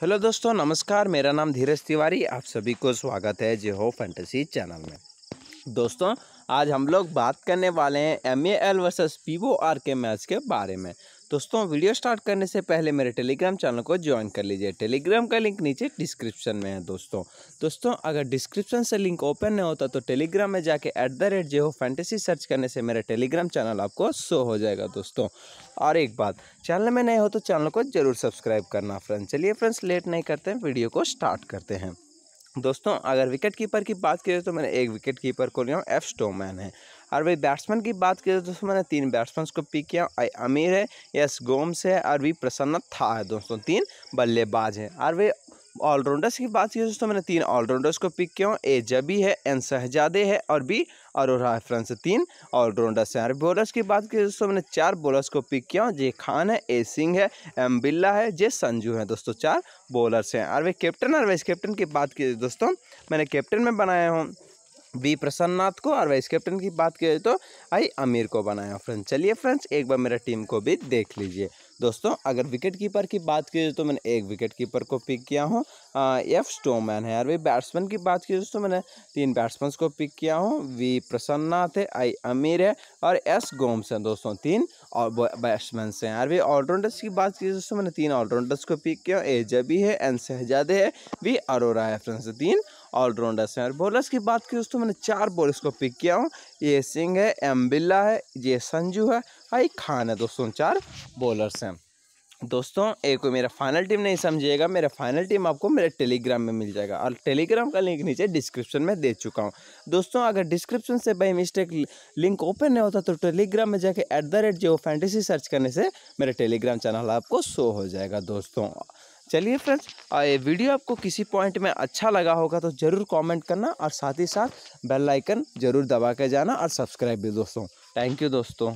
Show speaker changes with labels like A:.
A: hello दोस्तों नमस्कार मेरा नाम धीरज तिवारी आप सभी को स्वागत है जे हो फैंटेसी चैनल में दोस्तों आज हम लोग बात करने वाले हैं M A L versus P वो आर के मैच के बारे में दोस्तों वीडियो स्टार्ट करने से पहले मेरे टेलीग्राम चैनल को ज्वाइन कर लीजिए टेलीग्राम का लिंक नीचे डिस्क्रिप्शन में है दोस्तों दोस्तों अगर डिस्क्रिप्शन से लिंक ओपन नहीं होता तो टेलीग्राम में जाके एट द रेट जे हो फैंटेसी सर्च करने से मेरा टेलीग्राम चैनल आपको शो हो जाएगा दोस्तों और एक बात चैनल में नए हो तो चैनल को जरूर सब्सक्राइब करना फ्रेंड्स चलिए फ्रेंड्स लेट नहीं करते वीडियो को स्टार्ट करते हैं दोस्तों अगर विकेट कीपर की बात की जाए तो मैंने एक विकेट कीपर को लिया एफ स्टोमैन है और वही बैट्समैन की बात की जाए तो दोस्तों मैंने तीन बैट्समैन को पिक किया अमीर है एस गोम्स है और वी प्रसन्न था है दोस्तों तीन बल्लेबाज हैं और वही ऑलराउंडर्स की बात की दोस्तों मैंने तीन ऑलराउंडर्स को पिक किया हूँ ए जबी है एन शहजादे है और बी अरोरा है तीन ऑलराउंडर्स हैं और बॉलर्स की बात की दोस्तों मैंने चार बॉलर्स को पिक किया हूँ जे खान है ए सिंह है एम बिल्ला है जे संजू है दोस्तों चार बॉलर्स हैं और वे कैप्टन और वाइस कैप्टन की बात की दोस्तों मैंने कैप्टन में बनाया हूँ बी प्रसन्ननाथ को और वाइस कैप्टन की बात की तो आई अमीर को बनाया फ्रेंड्स चलिए फ्रेंड्स एक बार मेरा टीम को भी देख लीजिए दोस्तों अगर विकेट कीपर की बात की तो मैंने एक विकेट कीपर को पिक किया हूँ एफ स्टोमैन है और वही बैट्समैन की बात की दोस्तों मैंने तीन बैट्समैन को पिक किया हूँ वी प्रसन्नाथ है आई अमीर है और एस गोम्स हैं दोस्तों तीन और बैट्समैन हैं और वही ऑलराउंडर्स की बात की दोस्तों मैंने तीन ऑलराउंडर्स को पिक किया ए जबी है एन शहजादे है वी अरोरा है फ्रेंड्स तीन ऑलराउंडर्स हैं और बॉलर्स की बात की दोस्तों मैंने चार बॉलर्स को पिक किया हूँ ये सिंह है एम बिल्ला है ये संजू है और हाँ, ये खान है दोस्तों चार बॉलर्स हैं दोस्तों एक कोई मेरा फाइनल टीम नहीं समझिएगा मेरा फाइनल टीम आपको मेरे टेलीग्राम में मिल जाएगा और टेलीग्राम का लिंक नीचे डिस्क्रिप्शन में दे चुका हूँ दोस्तों अगर डिस्क्रिप्शन से बाई मिस्टेक लिंक ओपन नहीं होता तो टेलीग्राम में जाके एट द रेट जो फैंटेसी सर्च करने से मेरा टेलीग्राम चैनल आपको शो हो जाएगा दोस्तों चलिए फ्रेंड्स ये वीडियो आपको किसी पॉइंट में अच्छा लगा होगा तो ज़रूर कमेंट करना और साथ ही साथ बेल आइकन ज़रूर दबा के जाना और सब्सक्राइब भी दोस्तों थैंक यू दोस्तों